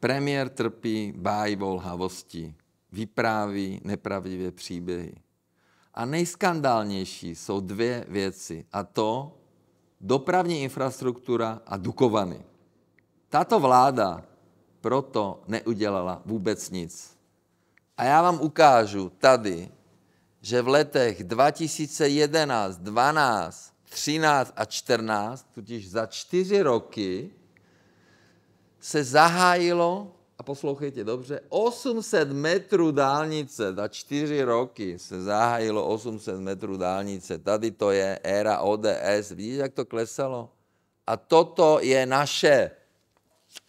Premiér trpí volhavosti, vypráví nepravdivé příběhy. A nejskandálnější jsou dvě věci, a to dopravní infrastruktura a Dukovany. Tato vláda proto neudělala vůbec nic. A já vám ukážu tady, že v letech 2011, 12, 13 a 14, totiž za čtyři roky, se zahájilo, a poslouchejte dobře, 800 metrů dálnice, za čtyři roky se zahájilo 800 metrů dálnice. Tady to je éra ODS. Vidíte, jak to klesalo? A toto je naše.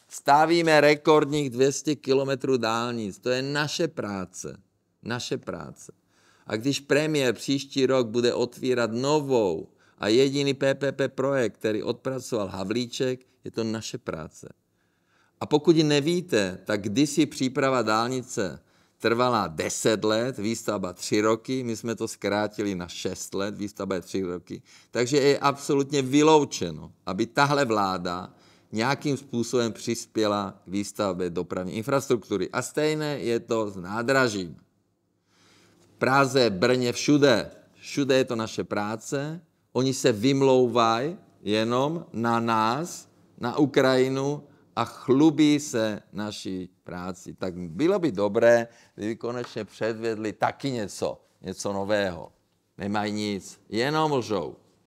Stavíme rekordních 200 kilometrů dálnic. To je naše práce. Naše práce. A když premiér příští rok bude otvírat novou a jediný PPP projekt, který odpracoval Havlíček, je to naše práce. A pokud ji nevíte, tak kdysi příprava dálnice trvala 10 let, výstavba 3 roky, my jsme to zkrátili na 6 let, výstavba je 3 roky. Takže je absolutně vyloučeno, aby tahle vláda nějakým způsobem přispěla k výstavbě dopravní infrastruktury. A stejné je to s nádražím. V Praze, Brně, všude. Všude je to naše práce. Oni se vymlouvají jenom na nás, na Ukrajinu a chlubí se naší práci. Tak bylo by dobré, kdyby konečně předvedli taky něco, něco nového. Nemají nic, jenom lžou.